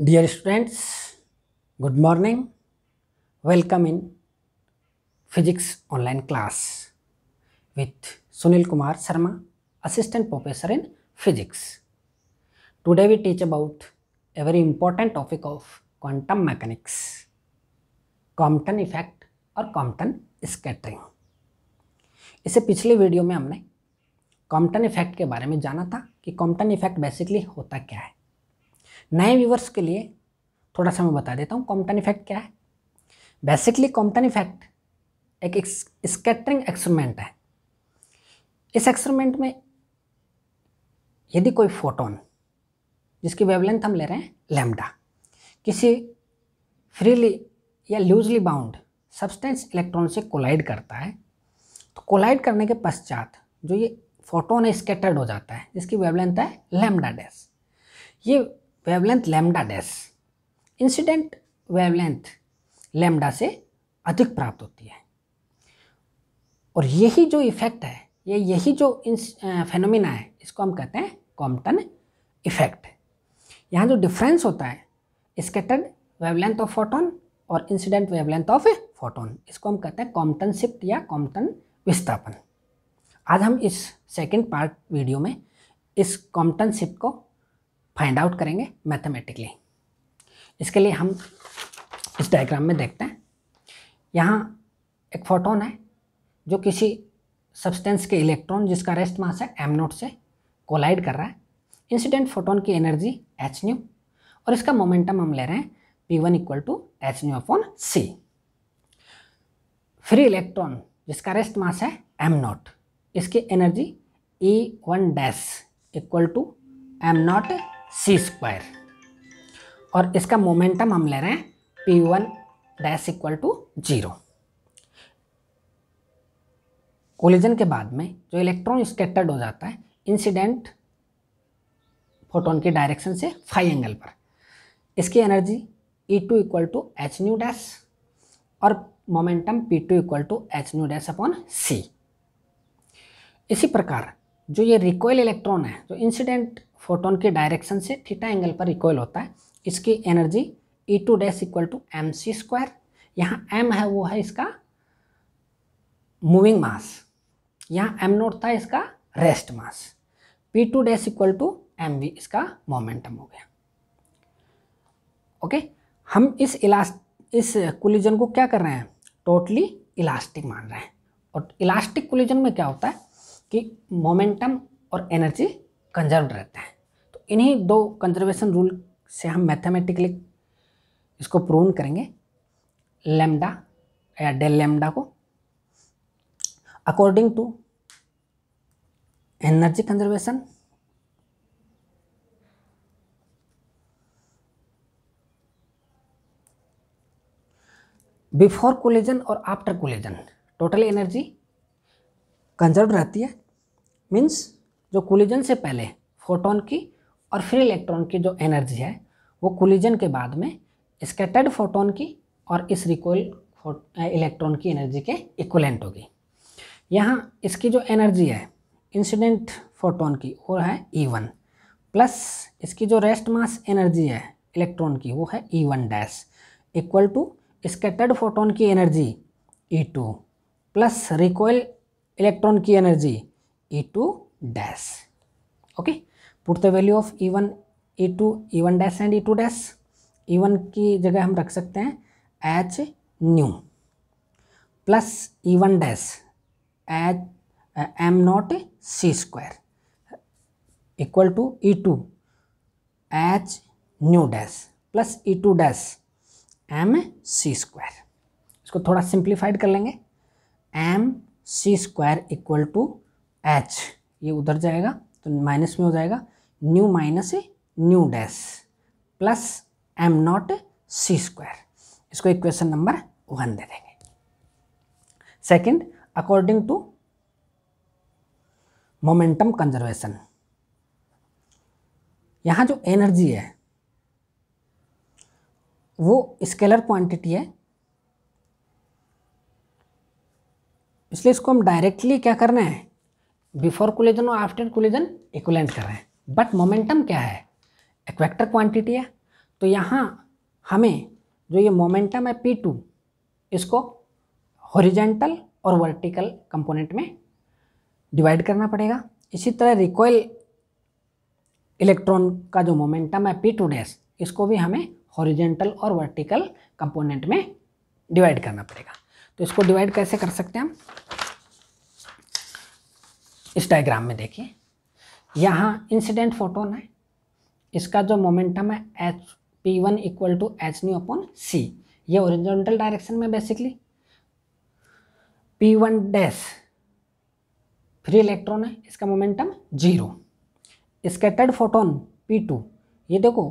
Dear students good morning welcome in physics online class with Sunil Kumar Sharma assistant professor in physics today we teach about a very important topic of quantum mechanics Compton effect और Compton scattering इसे पिछले video में हमने Compton effect के बारे में जाना था कि कॉम्प्टन इफेक्ट बेसिकली होता क्या है नए व्यूवर्स के लिए थोड़ा सा मैं बता देता हूँ कॉम्पटन इफेक्ट क्या है बेसिकली कॉम्पटन इफेक्ट एक स्केटरिंग एक्सपेरिमेंट है इस एक्सपेरिमेंट में यदि कोई फोटोन जिसकी वेवलेंथ हम ले रहे हैं लेमडा किसी फ्रीली या लूजली बाउंड सब्सटेंस इलेक्ट्रॉन से कोलाइड करता है तो कोलाइड करने के पश्चात जो ये फोटोन स्केटर्ड हो जाता है जिसकी वेवलेंथ है लेमडा डैश ये wavelength lambda dash incident wavelength lambda से अधिक प्राप्त होती है और यही जो इफेक्ट है ये यही जो फेनोमिना है इसको हम कहते हैं कॉम्पटन इफेक्ट यहाँ जो डिफरेंस होता है स्केटर्ड वेवलेंथ ऑफ फोटोन और इंसिडेंट वेवलेंथ ऑफ फोटोन इसको हम कहते हैं कॉम्पटन शिफ्ट या कॉम्पटन विस्थापन आज हम इस सेकेंड पार्ट वीडियो में इस कॉम्पटन शिफ्ट को फाइंड आउट करेंगे मैथमेटिकली इसके लिए हम इस डायग्राम में देखते हैं यहाँ एक फोटोन है जो किसी सब्सटेंस के इलेक्ट्रॉन जिसका रेस्ट मास है एम नोट से कोलाइड कर रहा है इंसिडेंट फोटोन की एनर्जी एच न्यू और इसका मोमेंटम हम ले रहे हैं p one equal to H nu upon c free electron जिसका रेस्ट मास है एम नॉट इसकी energy e one dash equal to m naught c square और इसका मोमेंटम हम ले रहे हैं p one dash equal to zero collision के बाद में जो इलेक्ट्रॉन स्केटर्ड हो जाता है इंसिडेंट फोटोन के डायरेक्शन से फाइव एंगल पर इसकी energy e two equal to H nu dash और momentum p two equal to H nu dash upon c इसी प्रकार जो ये रिकॉयल इलेक्ट्रॉन है जो इंसिडेंट फोटोन के डायरेक्शन से थीटा एंगल पर इक्वल होता है इसकी energy e two dash equal to m c square यहाँ एम है वो है इसका मूविंग मास यहाँ एम नोट था इसका rest mass p two dash equal to m v इसका मोमेंटम हो गया ओके okay? हम इस इलास्ट इस कोलिजन को क्या कर रहे हैं टोटली इलास्टिक मान रहे हैं और इलास्टिक कोलिजन में क्या होता है कि मोमेंटम और एनर्जी कंजर्व रहते हैं इन्हीं दो कंजर्वेशन रूल से हम मैथमेटिकली इसको प्रोन करेंगे लेमडा या डेल लेमडा को according to energy conservation before collision और after collision total energy conserve रहती है मीन्स जो कोलिजन से पहले फोटोन की और फ्री इलेक्ट्रॉन की जो एनर्जी है वो कोलिजन के बाद में स्कैटर्ड फोटोन की और इस रिकोल इलेक्ट्रॉन की एनर्जी के इक्वलेंट होगी यहाँ इसकी जो एनर्जी है इंसिडेंट फोटोन की वो है ई वन प्लस इसकी जो रेस्ट मास एनर्जी है इलेक्ट्रॉन की वो है e one dash equal to scattered photon की energy e two plus recoil electron की energy e two dash okay put the value of e one e two e one dash and e two dash e one की जगह हम रख सकते हैं h nu plus e one dash h m naught c square equal to e to H nu dash plus e two dash m c square इसको थोड़ा simplified कर लेंगे m c square equal to h ये उधर जाएगा तो minus में हो जाएगा nu minus nu dash plus m naught c square इसको इक्वेशन नंबर वन दे देंगे second according to momentum conservation यहां जो एनर्जी है वो स्केलर क्वांटिटी है इसलिए इसको हम डायरेक्टली क्या कर रहे हैं बिफोर कोलिजन और आफ्टर कोलिजन इक्वलेंट कर रहे हैं बट मोमेंटम क्या है एक वेक्टर क्वांटिटी है तो यहाँ हमें जो ये मोमेंटम है पी टू इसको हॉरिजेंटल और वर्टिकल कंपोनेंट में डिवाइड करना पड़ेगा इसी तरह रिकॉयल इलेक्ट्रॉन का जो मोमेंटम है पी टू डैश इसको भी हमें हॉरिजेंटल और वर्टिकल कंपोनेंट में डिवाइड करना पड़ेगा तो इसको डिवाइड कैसे कर सकते हैं हम इस डायग्राम में देखिए यहाँ इंसिडेंट फोटोन है इसका जो मोमेंटम है h p one equal to H nu upon c ये ओरिजेंटल डायरेक्शन में basically p one dash free electron है इसका momentum zero scattered photon p two ये देखो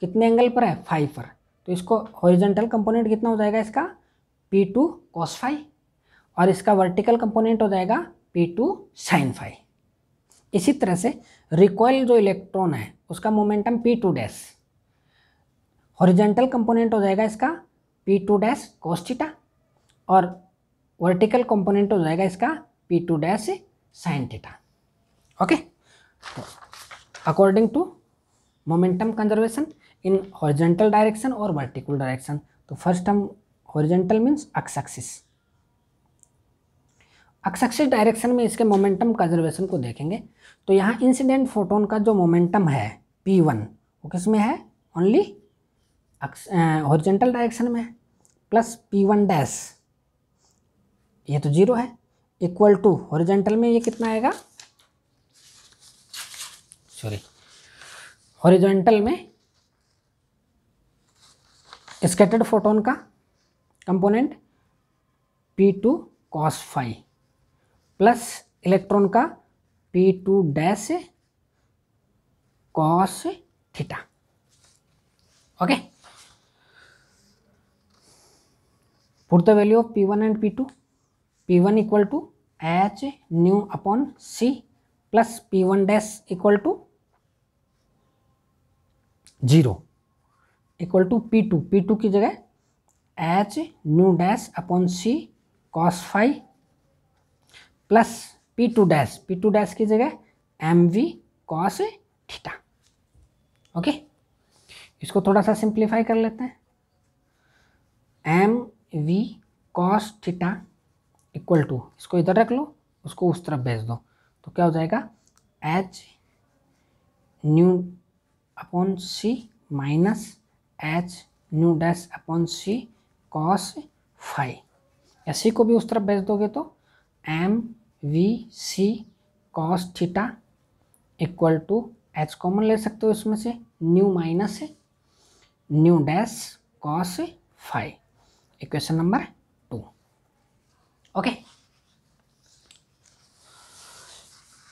कितने एंगल पर है फाइव पर तो इसको ओरिजेंटल कंपोनेंट कितना हो जाएगा इसका पी टू कॉस फाइव और इसका वर्टिकल कंपोनेंट हो जाएगा पी टू साइन फाइव इसी तरह से रिकॉयल जो इलेक्ट्रॉन है उसका momentum p two dash horizontal component हो जाएगा इसका पी टू डैश कोस्टिटा और वर्टिकल कंपोनेंट हो जाएगा इसका p two dash sine theta okay तो according to momentum conservation in horizontal direction और वर्टिकल डायरेक्शन तो फर्स्ट हम horizontal means x axis x axis direction में इसके मोमेंटम कंजर्वेशन को देखेंगे तो यहाँ इंसिडेंट फोटोन का जो मोमेंटम है पी वन वो किस में है ओनली हॉरिजेंटल डायरेक्शन में है प्लस पी वन डैश ये तो जीरो है इक्वल टू हॉरिजेंटल में ये कितना आएगा सॉरी हॉरिजेंटल में स्केटेड फोटोन का component p two cos phi plus electron का p two dash cos theta okay put the value of p one and p two p one equal to H nu upon c plus p one dash equal to zero equal to p two p two की जगह h nu dash upon सी cos phi plus p two dash p two dash की जगह m v cos theta okay इसको थोड़ा सा simplify कर लेते हैं m v cos theta equal to इसको इधर रख लो उसको उस तरफ भेज दो तो क्या हो जाएगा H nu upon C minus H nu dash upon सी कॉस फाइव या सी को भी उस तरफ भेज दोगे तो M V C cos theta equal to H common ले सकते हो इसमें से nu minus nu dash cos phi equation number two okay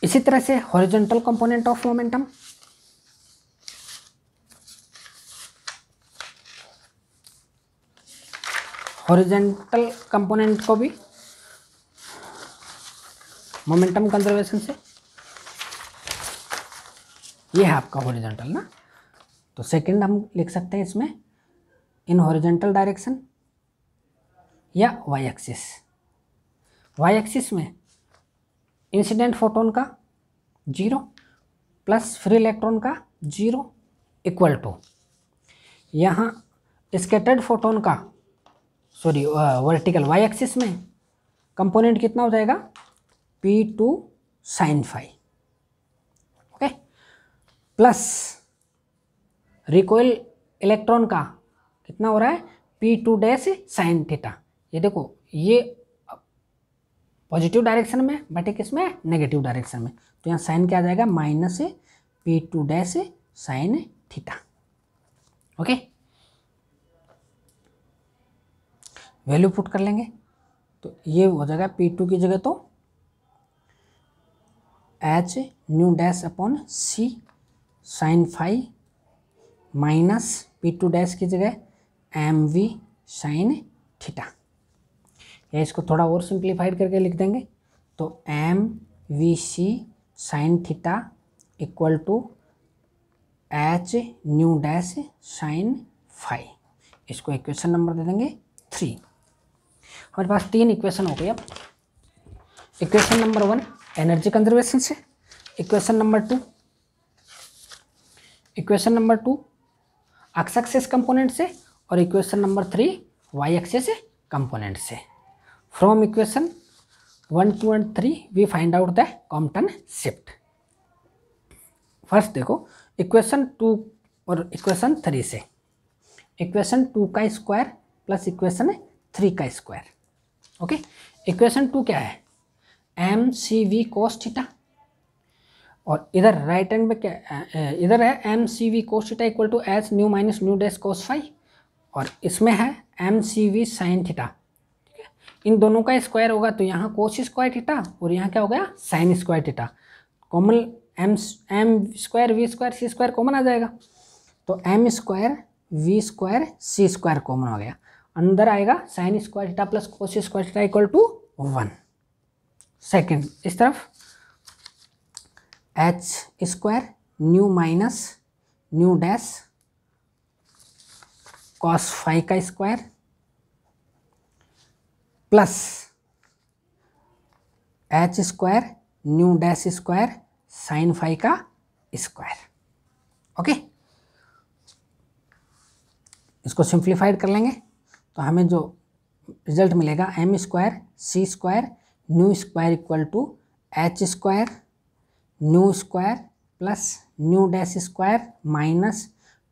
इसी तरह से horizontal component of momentum horizontal component को भी मोमेंटम कंजर्वेशन से ये है आपका हॉरिजेंटल ना तो सेकंड हम लिख सकते हैं इसमें इन हॉरिजेंटल डायरेक्शन या वाई एक्सिस वाई एक्सिस में इंसिडेंट फोटोन का जीरो प्लस फ्री इलेक्ट्रॉन का जीरो इक्वल टू यहाँ स्केटर्ड फोटोन का सॉरी वर्टिकल वाई एक्सिस में कंपोनेंट कितना हो जाएगा p two sine phi okay plus recoil electron का कितना हो रहा है p two dash sine theta ये देखो ये पॉजिटिव डायरेक्शन में बटे किसमें नेगेटिव डायरेक्शन में तो यहाँ साइन क्या आ जाएगा minus p two dash sine theta okay value put कर लेंगे तो ये हो जाएगा पी टू की जगह तो h nu dash upon c sine phi minus p two dash की जगह एम वी साइन थीटा या इसको थोड़ा और सिंप्लीफाइड करके लिख देंगे तो M V C sine theta equal to H nu dash sine phi इसको इक्वेशन नंबर दे देंगे थ्री हमारे पास तीन इक्वेशन हो गई अब equation number one energy conservation से equation number two equation number two X axis component से और equation number three Y axis component से from equation one two and three we find out the Compton shift first देखो equation two और equation three से equation two का square plus equation three का square okay equation two क्या है m c v cos theta और इधर right hand में क्या इधर है m c v cos theta equal to H nu minus nu dash cos phi और इसमें है m c v sine theta ठीक है इन दोनों का स्क्वायर होगा तो यहाँ कोस स्क्वायर थीटा और यहाँ क्या हो गया sine square theta common m m square v square c square common आ जाएगा तो m square v square c square common हो गया अंदर आएगा sine square theta plus cos square theta equal to one second इस तरफ h square nu minus nu dash cos phi का square plus h square nu dash square sine phi का square okay इसको simplified कर लेंगे तो हमें जो रिजल्ट मिलेगा m square c square nu square equal to h square nu square plus nu dash square minus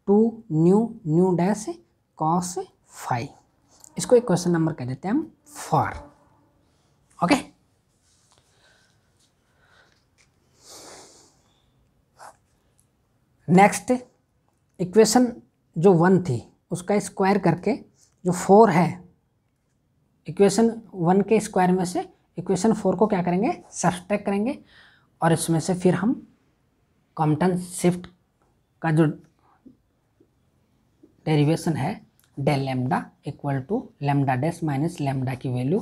two nu nu dash cos phi इसको एक क्वेश्चन नंबर कह देते हैं हम फॉर ओके नेक्स्ट इक्वेशन जो वन थी उसका स्क्वायर करके जो फोर है इक्वेशन वन के स्क्वायर में से इक्वेशन फोर को क्या करेंगे सब्सट्रैक करेंगे और इसमें से फिर हम कॉम्पटन शिफ्ट का जो डेरिवेशन है del lambda equal to lambda dash minus lambda की वैल्यू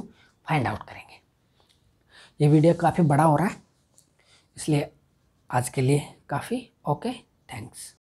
फाइंड आउट करेंगे ये वीडियो काफ़ी बड़ा हो रहा है इसलिए आज के लिए काफ़ी ओके थैंक्स